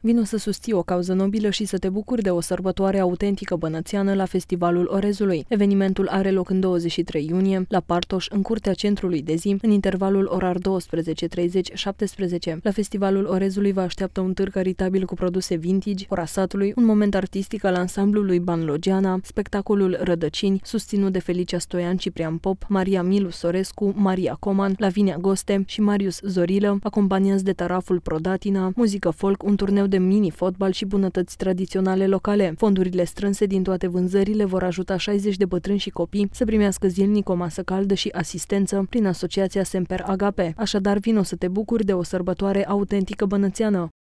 Vino să susții o cauză nobilă și să te bucuri de o sărbătoare autentică bănățeană la Festivalul Orezului. Evenimentul are loc în 23 iunie, la Partoș, în curtea centrului de zi, în intervalul orar 12.30-17. La Festivalul Orezului vă așteaptă un târg caritabil cu produse vintage, ora satului, un moment artistic al ansamblului Banlogeana, spectacolul Rădăcini, susținut de Felicia Stoian, Ciprian Pop, Maria Milu Sorescu, Maria Coman, Lavinia Goste și Marius Zorilă, acompaniați de taraful Prodatina, muzică folk, un turneu de mini-fotbal și bunătăți tradiționale locale. Fondurile strânse din toate vânzările vor ajuta 60 de bătrâni și copii să primească zilnic o masă caldă și asistență prin asociația Semper Agape. Așadar, vino să te bucuri de o sărbătoare autentică bănățeană.